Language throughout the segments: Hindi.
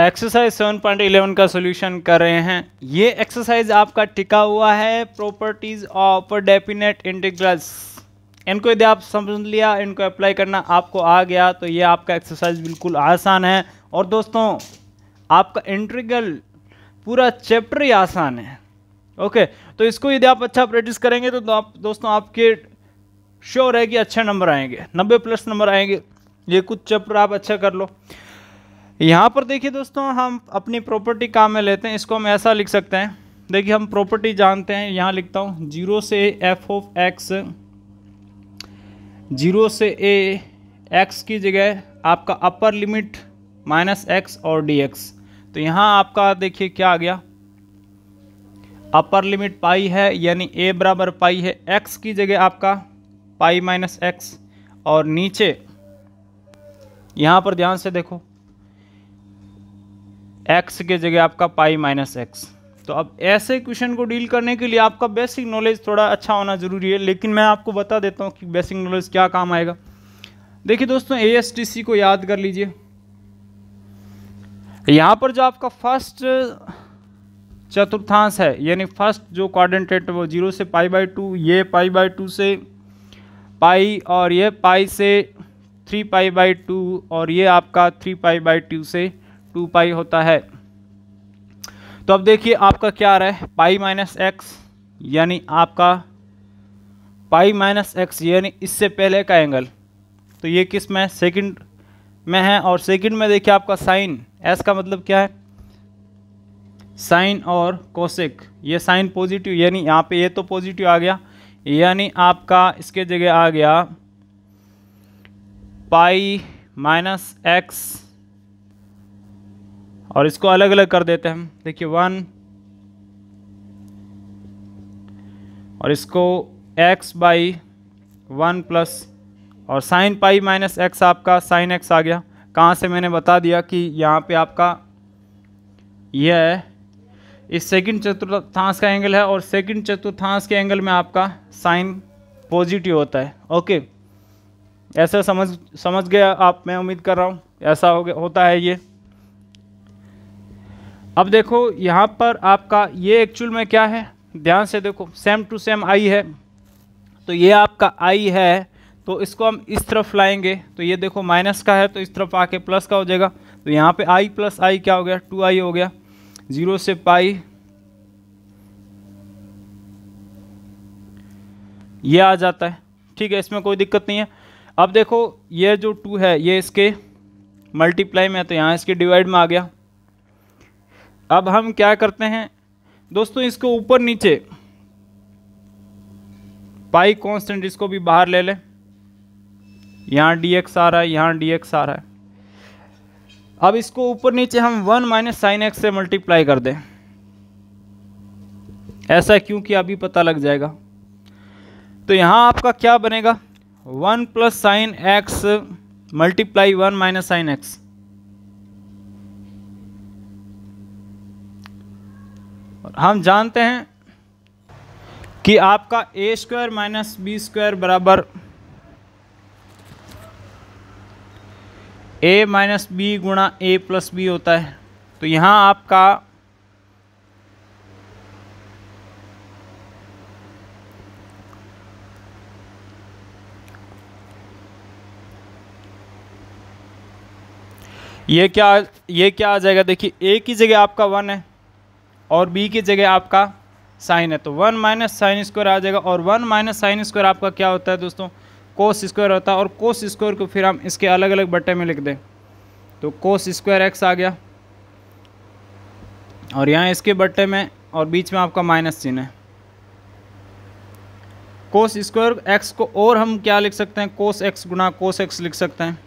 एक्सरसाइज 7.11 का सोल्यूशन कर रहे हैं ये एक्सरसाइज आपका टिका हुआ है प्रॉपर्टीज ऑफ डेफिनेट इंटीग्रल्स इनको यदि आप समझ लिया इनको अप्लाई करना आपको आ गया तो ये आपका एक्सरसाइज बिल्कुल आसान है और दोस्तों आपका इंटीग्रल पूरा चैप्टर ही आसान है ओके तो इसको यदि आप अच्छा प्रैक्टिस करेंगे तो, तो आप दोस्तों आपके श्योर है कि अच्छे नंबर आएंगे नब्बे प्लस नंबर आएंगे ये कुछ चैप्टर आप अच्छा कर लो यहाँ पर देखिए दोस्तों हम अपनी प्रॉपर्टी काम में लेते हैं इसको हम ऐसा लिख सकते हैं देखिए हम प्रॉपर्टी जानते हैं यहाँ लिखता हूँ जीरो से एफ ऑफ एक्स जीरो से ए एक्स की जगह आपका अपर लिमिट माइनस एक्स और डी एक्स तो यहाँ आपका देखिए क्या आ गया अपर लिमिट पाई है यानी ए बराबर पाई है एक्स की जगह आपका पाई माइनस एक्स और नीचे यहाँ पर ध्यान से देखो एक्स के जगह आपका पाई माइनस एक्स तो अब ऐसे क्वेश्चन को डील करने के लिए आपका बेसिक नॉलेज थोड़ा अच्छा होना ज़रूरी है लेकिन मैं आपको बता देता हूँ कि बेसिक नॉलेज क्या काम आएगा देखिए दोस्तों ए को याद कर लीजिए यहाँ पर जो आपका फर्स्ट चतुर्थांश है यानी फर्स्ट जो कॉर्डिनेटेट वो जीरो से पाई बाई टू ये पाई बाई टू से पाई और ये पाई से थ्री पाई बाई टू और ये आपका थ्री पाई बाई टू से टू पाई होता है तो अब देखिए आपका क्या आ रहा है पाई माइनस एक्स यानी आपका पाई माइनस एक्स यानी इससे पहले का एंगल तो ये किस में सेकंड में है और सेकंड में देखिए आपका साइन एस का मतलब क्या है साइन और कोसेक ये साइन पॉजिटिव यानी यहाँ पे ये तो पॉजिटिव आ गया यानी आपका इसके जगह आ गया पाई माइनस एक्स और इसको अलग अलग कर देते हैं हम देखिए वन और इसको एक्स बाई वन प्लस और साइन पाई माइनस एक्स आपका साइन एक्स आ गया कहाँ से मैंने बता दिया कि यहाँ पे आपका यह है इस सेकंड चतुर्थांश का एंगल है और सेकंड चतुर्थांश के एंगल में आपका साइन पॉजिटिव होता है ओके ऐसा समझ समझ गया आप मैं उम्मीद कर रहा हूँ ऐसा हो गया होता है ये अब देखो यहाँ पर आपका ये एक्चुअल में क्या है ध्यान से देखो सेम टू सेम आई है तो ये आपका आई है तो इसको हम इस तरफ लाएंगे तो ये देखो माइनस का है तो इस तरफ आके प्लस का हो जाएगा तो यहाँ पे आई प्लस आई क्या हो गया टू आई हो गया ज़ीरो से पाई ये आ जाता है ठीक है इसमें कोई दिक्कत नहीं है अब देखो ये जो टू है ये इसके मल्टीप्लाई में है तो यहाँ इसके डिवाइड में आ गया अब हम क्या करते हैं दोस्तों इसको ऊपर नीचे पाई कांस्टेंट इसको भी बाहर ले लें यहाँ डी एक्स आ रहा है यहाँ डी एक्स आ रहा है अब इसको ऊपर नीचे हम वन माइनस साइन एक्स से मल्टीप्लाई कर दें ऐसा क्योंकि अभी पता लग जाएगा तो यहाँ आपका क्या बनेगा one plus sine x multiply one minus sine x हम जानते हैं कि आपका a square minus b square बराबर ए माइनस बी गुणा ए प्लस बी होता है तो यहाँ आपका ये क्या ये क्या आ जाएगा देखिए ए की जगह आपका वन है और बी की जगह आपका साइन है तो वन माइनस साइन स्क्वायर आ जाएगा और वन माइनस साइन स्क्वायर आपका क्या होता है दोस्तों कोस स्क्वायर होता है और कोस स्क्वायर को फिर हम इसके अलग अलग बट्टे में लिख दें तो कोस स्क्वायर एक्स आ गया और यहाँ इसके बट्टे में और बीच में आपका माइनस चिन्ह है कोस स्क्वायर एक्स को और हम क्या लिख सकते हैं कोस एक्स गुना कोस एक्स लिख सकते हैं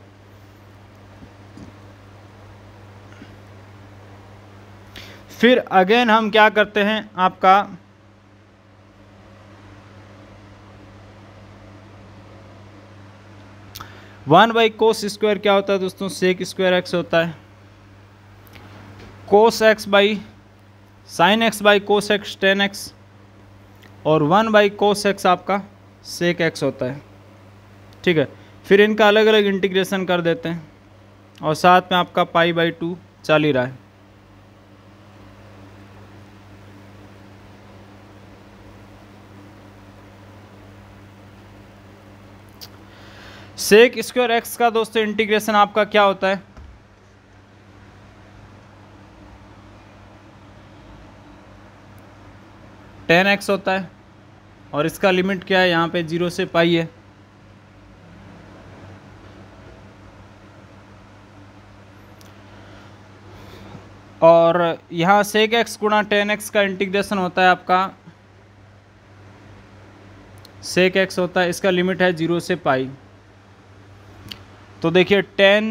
फिर अगेन हम क्या करते हैं आपका वन बाई कोस स्क्वायर क्या होता है दोस्तों सेक स्क्वायर एक्स होता है cos x by sine x by cos x tan x और वन बाई कोस एक्स आपका सेक एक्स होता है ठीक है फिर इनका अलग अलग इंटीग्रेशन कर देते हैं और साथ में आपका पाई बाई टू चल ही रहा है सेक स्क्वायर एक्स का दोस्तों इंटीग्रेशन आपका क्या होता है टेन एक्स होता है और इसका लिमिट क्या है यहाँ पे जीरो से पाई है और यहाँ सेक एक्स गुणा टेन एक्स का इंटीग्रेशन होता है आपका सेक एक्स होता है इसका लिमिट है जीरो से पाई तो देखिए tan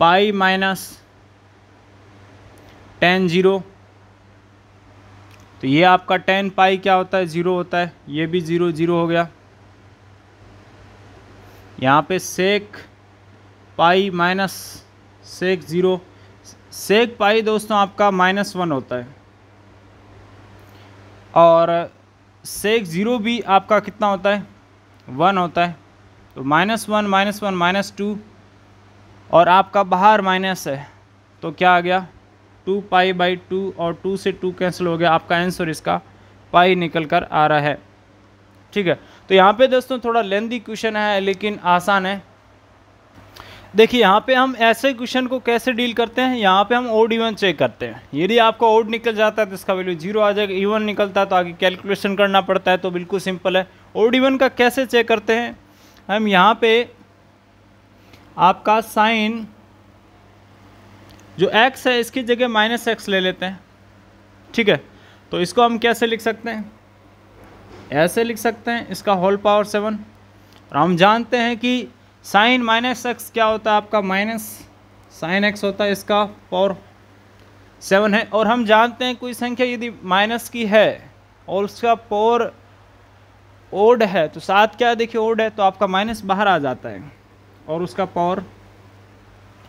pi minus tan zero तो ये आपका टेन पाई क्या होता है ज़ीरो होता है ये भी ज़ीरो ज़ीरो हो गया यहाँ पे सेक पाई माइनस सेक ज़ीरो सेक पाई दोस्तों आपका माइनस वन होता है और सेक ज़ीरो भी आपका कितना होता है वन होता है तो minus one minus one minus two और आपका बाहर माइनस है तो क्या आ गया टू पाई बाई टू और टू से टू कैंसिल हो गया आपका आंसर इसका पाई निकल कर आ रहा है ठीक है तो यहाँ पे दोस्तों थोड़ा लेंदी क्वेश्चन है लेकिन आसान है देखिए यहाँ पे हम ऐसे क्वेश्चन को कैसे डील करते हैं यहाँ पे हम ओड इवन चेक करते हैं यदि आपका ओड निकल जाता है तो इसका वैल्यू जीरो आ जाएगा इवन निकलता है तो आगे कैलकुलेशन करना पड़ता है तो बिल्कुल सिंपल है ओड इवन का कैसे चेक करते हैं हम यहाँ पे आपका साइन जो एक्स है इसकी जगह माइनस एक्स ले लेते हैं ठीक है तो इसको हम कैसे लिख सकते हैं ऐसे लिख सकते हैं इसका होल पावर सेवन और हम जानते हैं कि साइन माइनस एक्स क्या होता है आपका माइनस साइन एक्स होता है इसका पावर सेवन है और हम जानते हैं कोई संख्या यदि माइनस की है और उसका पावर ओड है तो सात क्या देखिए ओड है तो आपका माइनस बाहर आ जाता है और उसका पावर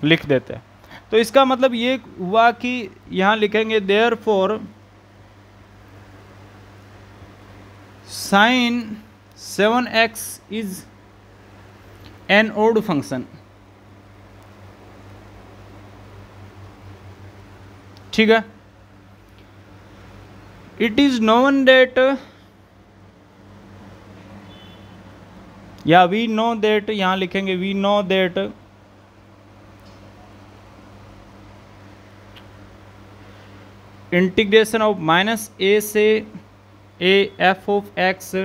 लिख देते हैं तो इसका मतलब ये हुआ कि यहाँ लिखेंगे therefore sine seven x is an odd function ठीक है इट इज नोन डेट या वी नो दैट यहां लिखेंगे we know that integration of minus a से a f of x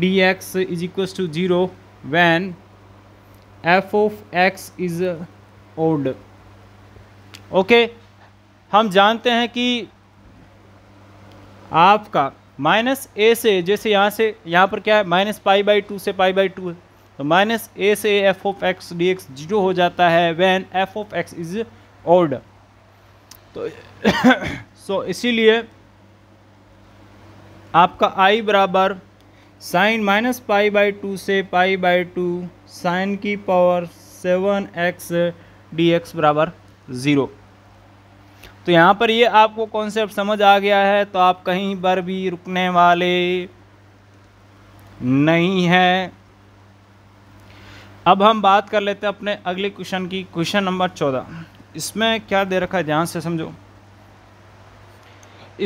d x is equal to zero when f of x is odd okay हम जानते हैं कि आपका माइनस ए से जैसे यहाँ से यहाँ पर क्या है माइनस पाई बाई टू से पाई बाई टू है तो माइनस ए से f of x d x zero हो जाता है when f of x is odd तो सो so, इसीलिए आपका आई बराबर sine minus pi by two से पाई बाई टू साइन की power seven x d x बराबर ज़ीरो तो यहाँ पर ये आपको कॉन्सेप्ट समझ आ गया है तो आप कहीं पर भी रुकने वाले नहीं है अब हम बात कर लेते हैं अपने अगले क्वेश्चन की क्वेश्चन नंबर चौदह इसमें क्या दे रखा है ध्यान से समझो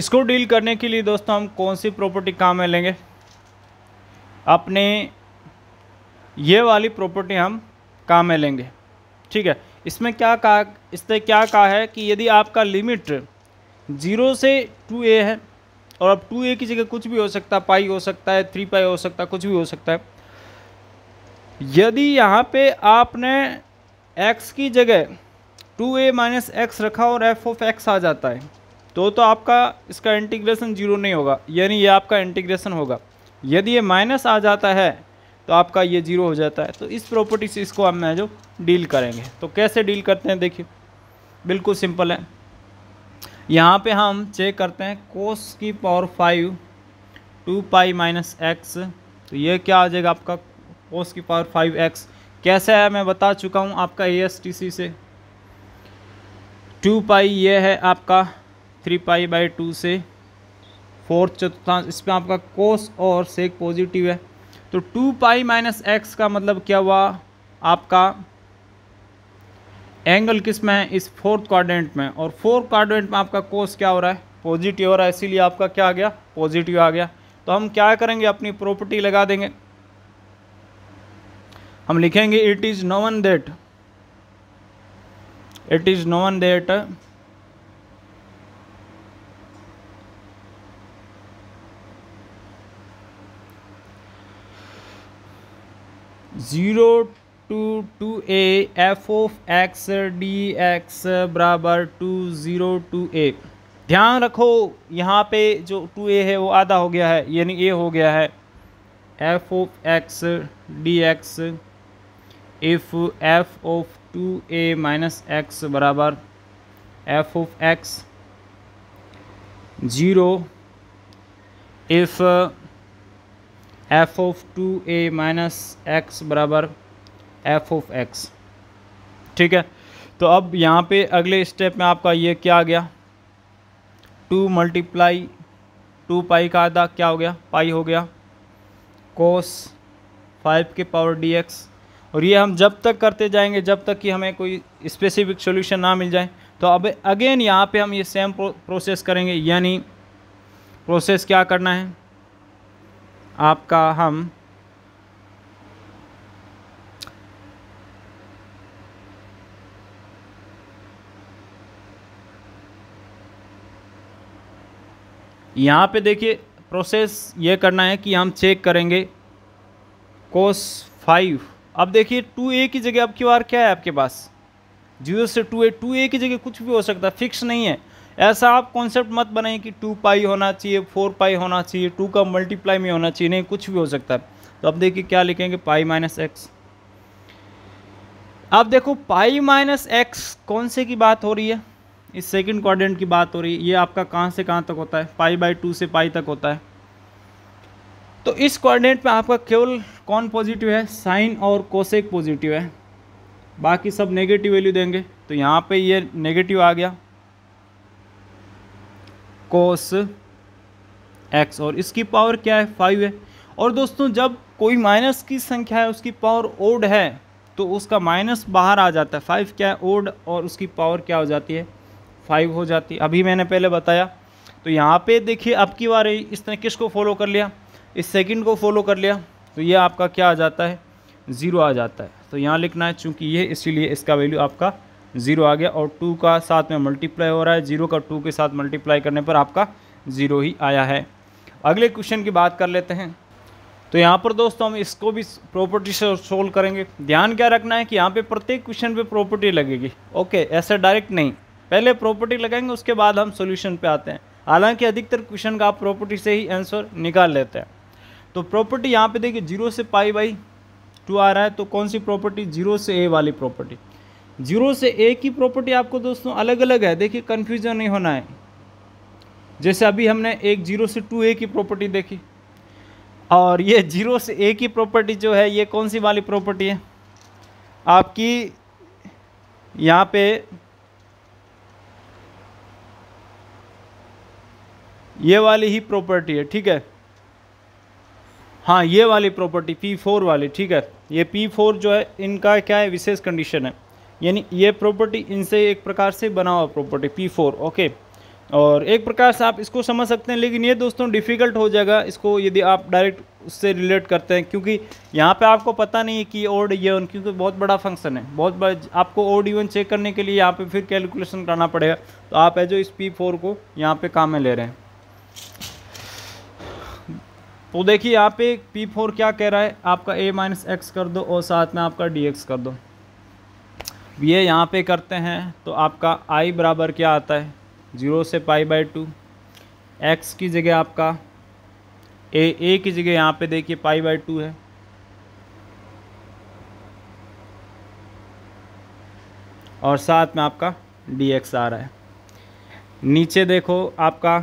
इसको डील करने के लिए दोस्तों हम कौन सी प्रॉपर्टी काम में लेंगे अपने ये वाली प्रॉपर्टी हम काम में लेंगे ठीक है इसमें क्या कहा इसने क्या कहा है कि यदि आपका लिमिट ज़ीरो से टू ए है और अब टू ए की जगह कुछ भी हो सकता है पाई हो सकता है थ्री पाई हो सकता है कुछ भी हो सकता है यदि यहाँ पे आपने एक्स की जगह टू ए माइनस एक्स रखा और एफ ऑफ एक्स आ जाता है तो तो आपका इसका इंटीग्रेशन जीरो नहीं होगा यानी ये आपका इंटीग्रेशन होगा यदि ये माइनस आ जाता है तो आपका ये जीरो हो जाता है तो इस प्रॉपर्टी से इसको हम जो डील करेंगे तो कैसे डील करते हैं देखिए बिल्कुल सिंपल है यहाँ पे हम चेक करते हैं कोस की power five two pi minus x तो ये क्या आ जाएगा आपका कोस की पावर फाइव एक्स कैसे है मैं बता चुका हूँ आपका ए से टू पाई ये है आपका थ्री पाई बाई टू से फोर्थ चतुर्थांश तो पर आपका कोस और सेक पॉजिटिव है तो टू पाई माइनस एक्स का मतलब क्या हुआ आपका एंगल किस में है इस फोर्थ क्वाड्रेंट में और फोर्थ क्वाड्रेंट में आपका कोस क्या हो रहा है पॉजिटिव हो रहा है इसीलिए आपका क्या आ गया पॉजिटिव आ गया तो हम क्या करेंगे अपनी प्रॉपर्टी लगा देंगे हम लिखेंगे it is known that it is known that zero to two a f of x d x बराबर टू ज़ीरो टू ए ध्यान रखो यहाँ पे जो टू ए है वो आधा हो गया है यानी ए हो गया है f of x d x if f of two a minus x बराबर f of x zero if f of two a minus x बराबर एफ ऑफ एक्स ठीक है तो अब यहाँ पे अगले स्टेप में आपका ये क्या आ गया टू मल्टीप्लाई टू पाई का आधा क्या हो गया पाई हो गया कोस फाइव के पावर डी एक्स और ये हम जब तक करते जाएंगे जब तक कि हमें कोई स्पेसिफिक सोल्यूशन ना मिल जाए तो अब अगेन यहाँ पे हम ये सेम प्रोसेस करेंगे यानी प्रोसेस क्या करना है आपका हम यहाँ पे देखिए प्रोसेस ये करना है कि हम चेक करेंगे कोस फाइव अब देखिए टू ए की जगह अब क्यू आर क्या है आपके पास जीरो से टू ए टू ए की जगह कुछ भी हो सकता है फिक्स नहीं है ऐसा आप कॉन्सेप्ट मत बनाएं कि टू पाई होना चाहिए फोर पाई होना चाहिए टू का मल्टीप्लाई में होना चाहिए नहीं कुछ भी हो सकता है तो अब देखिए क्या लिखेंगे पाई माइनस एक्स अब देखो पाई माइनस एक्स कौन से की बात हो रही है इस सेकंड क्वाड्रेंट की बात हो रही है ये आपका कहाँ से कहाँ तक होता है पाई बाई टू से पाई तक होता है तो इस क्वाड्रेंट में आपका केवल कौन पॉजिटिव है साइन और कोसेक पॉजिटिव है बाकी सब नेगेटिव वैल्यू देंगे तो यहाँ पे ये नेगेटिव आ गया कोस एक्स और इसकी पावर क्या है फाइव है और दोस्तों जब कोई माइनस की संख्या है उसकी पावर ओड है तो उसका माइनस बाहर आ जाता है फाइव क्या है ओड और उसकी पावर क्या हो जाती है फाइव हो जाती है अभी मैंने पहले बताया तो यहाँ पे देखिए अब की बार इसने किस को फॉलो कर लिया इस सेकंड को फॉलो कर लिया तो ये आपका क्या आ जाता है ज़ीरो आ जाता है तो यहाँ लिखना है चूँकि ये इसीलिए इसका वैल्यू आपका ज़ीरो आ गया और टू का साथ में मल्टीप्लाई हो रहा है ज़ीरो का टू के साथ मल्टीप्लाई करने पर आपका ज़ीरो ही आया है अगले क्वेश्चन की बात कर लेते हैं तो यहाँ पर दोस्तों हम इसको भी प्रॉपर्टी से सोल्व करेंगे ध्यान क्या रखना है कि यहाँ पे प्रत्येक क्वेश्चन पे प्रॉपर्टी लगेगी ओके ऐसा डायरेक्ट नहीं पहले प्रॉपर्टी लगाएंगे उसके बाद हम सोल्यूशन पे आते हैं हालांकि अधिकतर क्वेश्चन का आप प्रॉपर्टी से ही आंसर निकाल लेते हैं तो प्रॉपर्टी यहाँ पर देखिए जीरो से पाई बाई टू आ रहा है तो कौन सी प्रॉपर्टी जीरो से ए वाली प्रॉपर्टी जीरो से ए की प्रॉपर्टी आपको दोस्तों अलग अलग है देखिए कन्फ्यूजन नहीं होना है जैसे अभी हमने एक जीरो से टू ए की प्रॉपर्टी देखी और ये जीरो से ए की प्रॉपर्टी जो है ये कौन सी वाली प्रॉपर्टी है आपकी यहाँ पे ये वाली ही प्रॉपर्टी है ठीक है हाँ ये वाली प्रॉपर्टी पी फोर वाली ठीक है ये पी फोर जो है इनका क्या है विशेष कंडीशन है यानी ये प्रॉपर्टी इनसे एक प्रकार से बना हुआ प्रॉपर्टी पी फोर ओके और एक प्रकार से आप इसको समझ सकते हैं लेकिन ये दोस्तों डिफ़िकल्ट हो जाएगा इसको यदि आप डायरेक्ट उससे रिलेट करते हैं क्योंकि यहाँ पे आपको पता नहीं है कि ओड ईवन क्योंकि बहुत बड़ा फंक्शन है बहुत बड़ा आपको ओड ईवन चेक करने के लिए यहाँ पे फिर कैलकुलेशन करना पड़ेगा तो आप है जो इस पी फोर को यहाँ पर काम में ले रहे हैं तो देखिए यहाँ पे पी फोर क्या कह रहा है आपका ए माइनस एक्स कर दो और साथ में आपका डी एक्स कर दो ये यहाँ पे करते हैं तो आपका आई बराबर क्या आता है ज़ीरो से पाई बाई टू एक्स की जगह आपका ए ए की जगह यहाँ पे देखिए पाई बाई टू है और साथ में आपका डी एक्स आ रहा है नीचे देखो आपका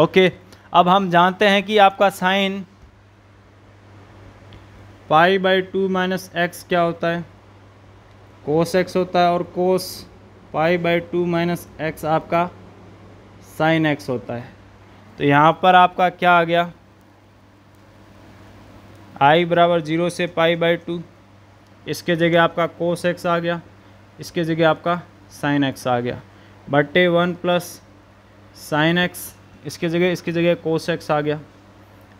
ओके okay. अब हम जानते हैं कि आपका sine pi by two minus x क्या होता है कोस एक्स होता है और cos pi by two minus x आपका साइन एक्स होता है तो यहाँ पर आपका क्या आ गया आई बराबर जीरो से पाई बाई टू इसके जगह आपका कोस एक्स आ गया इसके जगह आपका साइन एक्स आ गया बटे वन प्लस साइन एक्स इसकी जगह इसकी जगह कोस एक्स आ गया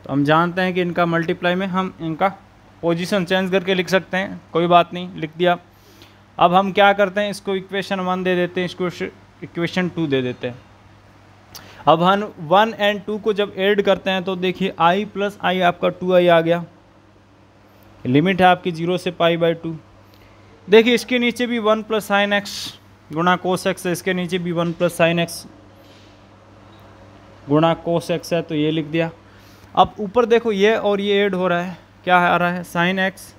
तो हम जानते हैं कि इनका मल्टीप्लाई में हम इनका पोजीशन चेंज करके लिख सकते हैं कोई बात नहीं लिख दिया अब हम क्या करते हैं इसको इक्वेशन वन दे देते हैं इसको इक्वेशन टू दे देते हैं अब हम वन एंड टू को जब ऐड करते हैं तो देखिए आई प्लस आई आपका टू आई आ गया लिमिट है आपकी जीरो से पाई बाई टू देखिए इसके नीचे भी वन प्लस साइन एक्स गुणा कोस एक्स है इसके नीचे भी वन प्लस साइन एक्स गुणा कोस एक्स है तो ये लिख दिया अब ऊपर देखो ये और ये ऐड हो रहा है क्या आ रहा है sine x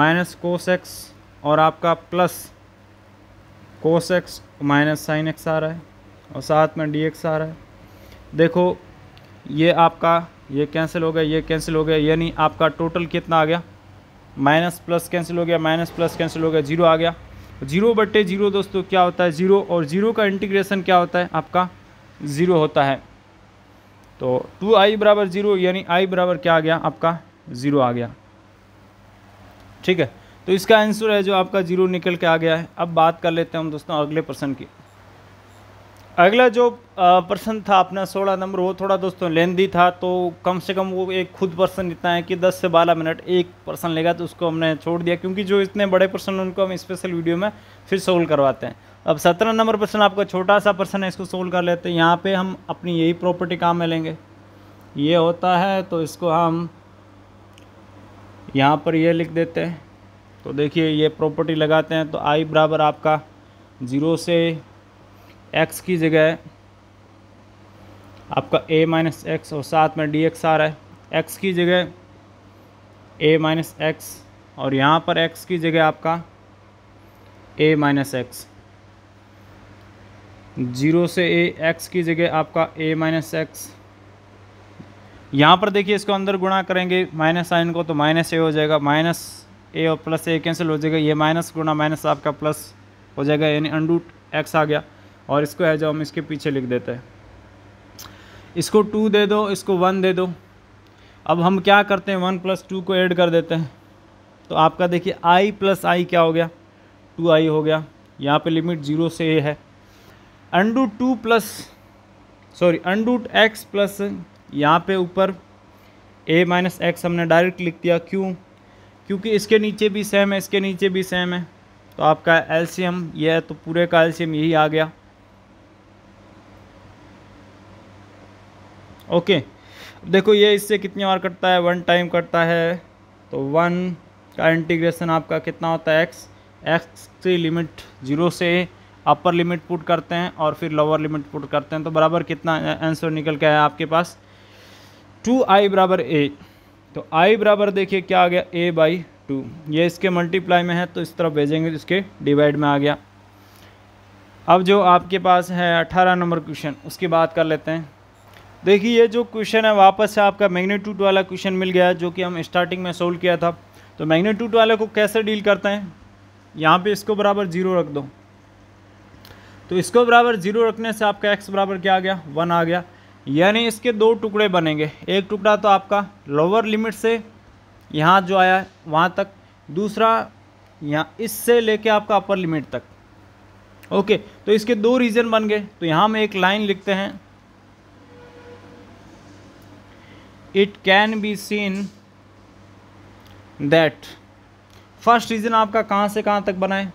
minus cos x और आपका plus cos x minus sine x आ रहा है और साथ में डी एक्स आ रहा है देखो ये आपका ये कैंसिल हो गया ये कैंसिल हो गया यानी आपका टोटल कितना आ गया माइनस प्लस कैंसिल हो गया माइनस प्लस कैंसिल हो गया जीरो आ गया जीरो बट्टे जीरो दोस्तों क्या होता है जीरो और जीरो का इंटीग्रेशन क्या होता है आपका ज़ीरो होता है तो टू आई बराबर ज़ीरो यानी आई बराबर क्या आ गया आपका ज़ीरो आ गया ठीक है तो इसका आंसर है जो आपका ज़ीरो निकल के आ गया है अब बात कर लेते हैं हम दोस्तों अगले प्रश्न की अगला जो प्रश्न था अपना सोलह नंबर वो थोड़ा दोस्तों लेंदी था तो कम से कम वो एक खुद प्रश्न इतना है कि दस से बारह मिनट एक प्रश्न लेगा तो उसको हमने छोड़ दिया क्योंकि जो इतने बड़े प्रश्न उनको हम स्पेशल वीडियो में फिर सोल्व करवाते हैं अब सत्रह नंबर प्रश्न आपका छोटा सा प्रश्न है इसको सोल्व कर लेते हैं यहाँ पे हम अपनी यही प्रॉपर्टी काम में लेंगे ये होता है तो इसको हम यहाँ पर ये लिख देते हैं तो देखिए ये प्रॉपर्टी लगाते हैं तो आई बराबर आपका ज़ीरो से एक्स की जगह आपका ए माइनस एक्स और साथ में डी एक्स आ रहा है एक्स की जगह ए माइनस एक्स और यहाँ पर एक्स की जगह आपका ए माइनस एक्स जीरो से ए एक्स की जगह आपका ए माइनस एक्स यहाँ पर देखिए इसको अंदर गुणा करेंगे माइनस साइन को तो माइनस ए हो जाएगा माइनस ए और प्लस ए कैंसिल हो जाएगा ये माइनस गुणा माइनस आपका प्लस हो जाएगा यानी अंडूट एक्स आ गया और इसको है जो हम इसके पीछे लिख देते हैं इसको टू दे दो इसको वन दे दो अब हम क्या करते हैं वन प्लस टू को ऐड कर देते हैं तो आपका देखिए आई प्लस आई क्या हो गया टू आई हो गया यहाँ पे लिमिट जीरो से ए है under two plus sorry under x plus यहाँ पे ऊपर ए माइनस एक्स हमने डायरेक्ट लिख दिया क्यों क्योंकि इसके नीचे भी सेम है इसके नीचे भी सेम है तो आपका एलसीएम यह है तो पूरे का एलसीएम यही आ गया ओके देखो ये इससे कितनी बार कटता है वन टाइम कटता है तो वन का इंटीग्रेशन आपका कितना होता है एक्स एक्स की लिमिट ज़ीरो से अपर लिमिट पुट करते हैं और फिर लोअर लिमिट पुट करते हैं तो बराबर कितना आंसर निकल के आया आपके पास टू आई बराबर ए तो आई बराबर देखिए क्या आ गया ए बाई टू ये इसके मल्टीप्लाई में है तो इस तरफ भेजेंगे तो इसके डिवाइड में आ गया अब जो आपके पास है अट्ठारह नंबर क्वेश्चन उसकी बात कर लेते हैं देखिए ये जो क्वेश्चन है वापस से आपका मैग्नीट्यूड वाला क्वेश्चन मिल गया जो कि हम स्टार्टिंग में सोल्व किया था तो मैग्नीट्यूड वाले को कैसे डील करते हैं यहाँ पे इसको बराबर जीरो रख दो तो इसको बराबर जीरो रखने से आपका एक्स बराबर क्या आ गया वन आ गया यानी इसके दो टुकड़े बनेंगे एक टुकड़ा तो आपका लोअर लिमिट से यहाँ जो आया वहाँ तक दूसरा यहाँ इससे लेके आपका अपर लिमिट तक ओके तो इसके दो रीजन बन गए तो यहाँ हम एक लाइन लिखते हैं it can be seen that first region आपका कहाँ से कहाँ तक बनाए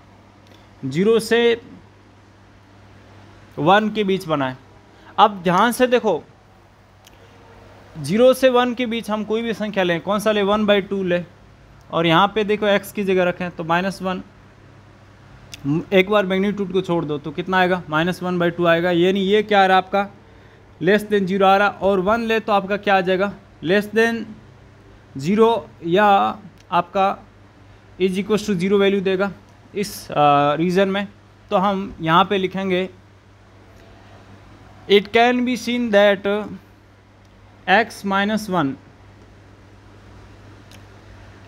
जीरो से वन के बीच बनाए अब ध्यान से देखो जीरो से वन के बीच हम कोई भी संख्या लें कौन सा ले वन बाई टू ले और यहाँ पे देखो एक्स की जगह रखें तो माइनस वन एक बार मैग्नीट्यूड को छोड़ दो तो कितना आएगा माइनस वन बाई टू आएगा ये नहीं ये क्या आ रहा आपका लेस देन जीरो आ रहा और वन ले तो आपका क्या आ जाएगा लेस देन ज़ीरो या आपका is equal to zero value देगा इस रीज़न में तो हम यहाँ पे लिखेंगे it can be seen that x minus one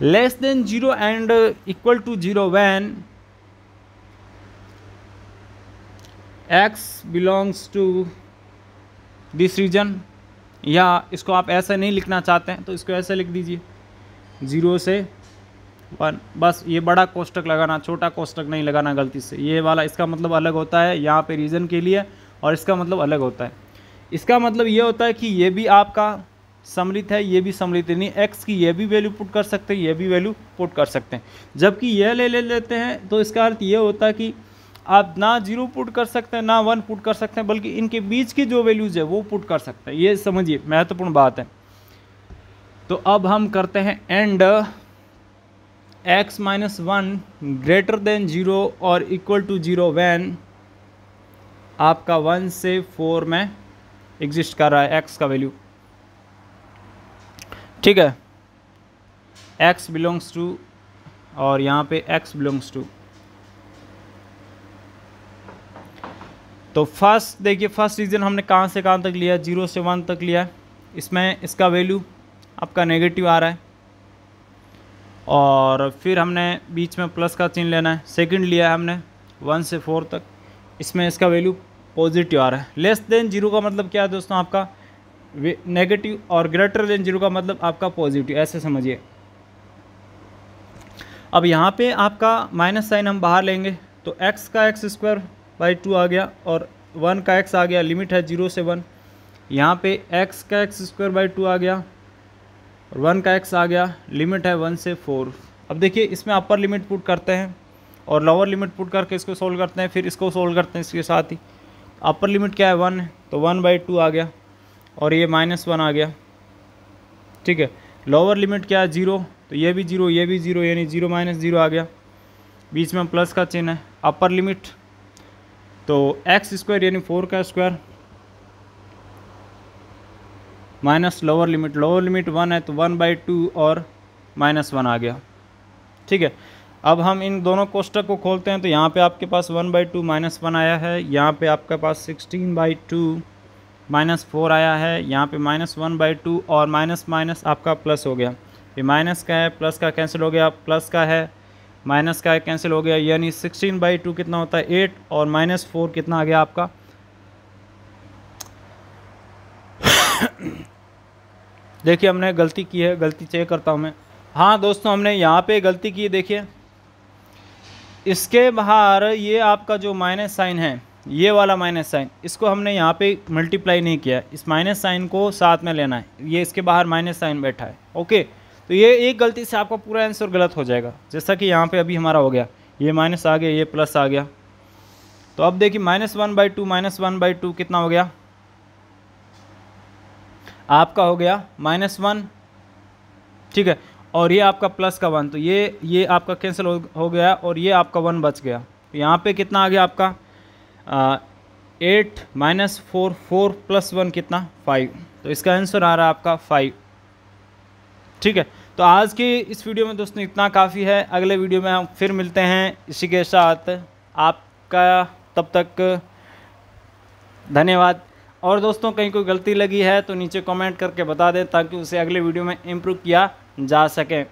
less than zero and equal to zero when x belongs to this region या इसको आप ऐसे नहीं लिखना चाहते हैं तो इसको ऐसे लिख दीजिए ज़ीरो से वन बस ये बड़ा कोष्टक लगाना छोटा कोष्टक नहीं लगाना गलती से ये वाला इसका मतलब अलग होता है यहाँ पे रीजन के लिए और इसका मतलब अलग होता है इसका मतलब ये होता है कि ये भी आपका सम्मिलित है ये भी सम्मिलित यानी एक्स की ये भी वैल्यू पुट कर सकते हैं ये भी वैल्यू पुट कर सकते हैं जबकि यह ले ले लेते हैं तो इसका अर्थ ये होता है कि आप ना जीरो पुट कर सकते हैं ना वन पुट कर सकते हैं बल्कि इनके बीच की जो वैल्यूज़ है वो पुट कर सकते हैं ये समझिए महत्वपूर्ण बात है तो अब हम करते हैं and x minus one greater than zero और इक्वल टू जीरो वैन आपका वन से फोर में एग्जिस्ट कर रहा है एक्स का वैल्यू ठीक है एक्स बिलोंग्स टू और यहाँ पे एक्स बिलोंग्स टू तो फर्स्ट देखिए फर्स्ट रीजन हमने कहाँ से कहाँ तक लिया जीरो से वन तक लिया इसमें इसका वैल्यू आपका नेगेटिव आ रहा है और फिर हमने बीच में प्लस का चिन्ह लेना है सेकंड लिया है हमने वन से फोर तक इसमें इसका वैल्यू पॉजिटिव आ रहा है लेस देन जीरो का मतलब क्या है दोस्तों आपका नेगेटिव और ग्रेटर देन जीरो का मतलब आपका पॉजिटिव ऐसे समझिए अब यहाँ पे आपका माइनस साइन हम बाहर लेंगे तो एक्स का एक्स स्क्वायर बाई टू आ गया और वन का एक्स आ गया लिमिट है जीरो से वन यहाँ पे एक्स का एक्स स्क्वायर बाई टू आ गया और वन का एक्स आ गया लिमिट है वन से फोर अब देखिए इसमें अपर लिमिट पुट करते हैं और लोअर लिमिट पुट करके इसको सोल्व करते हैं फिर इसको सोल्व करते हैं इसके साथ ही अपर लिमिट क्या है वन है तो वन बाई टू आ गया और ये माइनस वन आ गया ठीक है लोअर लिमिट क्या है जीरो तो ये भी जीरो ये भी जीरो यानी जीरो माइनस जीरो आ गया बीच में प्लस का चिन्ह है अपर लिमिट तो एक्स स्क्वायर यानी फोर का square minus lower limit lower limit one है तो वन बाई टू और माइनस वन आ गया ठीक है अब हम इन दोनों कोष्टक को खोलते हैं तो यहाँ पे आपके पास one by two minus one आया है यहाँ पे आपके पास sixteen by two minus four आया है यहाँ पे माइनस वन बाई टू और माइनस माइनस आपका प्लस हो गया ये माइनस का है प्लस का कैंसिल हो गया प्लस का है माइनस का है कैंसिल हो गया यानी सिक्सटीन बाई टू कितना होता है एट और माइनस फोर कितना आ गया आपका देखिए हमने गलती की है गलती चेक करता हूँ मैं हाँ दोस्तों हमने यहाँ पे गलती की है देखिए इसके बाहर ये आपका जो माइनस साइन है ये वाला माइनस साइन इसको हमने यहाँ पे मल्टीप्लाई नहीं किया इस माइनस साइन को साथ में लेना है ये इसके बाहर माइनस साइन बैठा है ओके तो ये एक गलती से आपका पूरा आंसर गलत हो जाएगा जैसा कि यहाँ पे अभी हमारा हो गया ये माइनस आ गया ये प्लस आ गया तो अब देखिए minus one by two minus one by two कितना हो गया आपका हो गया माइनस वन ठीक है और ये आपका प्लस का वन तो ये ये आपका कैंसिल हो, हो गया और ये आपका वन बच गया तो यहाँ पे कितना आ गया आपका eight minus four four plus one कितना फाइव तो इसका आंसर आ रहा है आपका फाइव ठीक है तो आज की इस वीडियो में दोस्तों इतना काफ़ी है अगले वीडियो में हम फिर मिलते हैं इसी के साथ आपका तब तक धन्यवाद और दोस्तों कहीं कोई गलती लगी है तो नीचे कमेंट करके बता दें ताकि उसे अगले वीडियो में इम्प्रूव किया जा सकें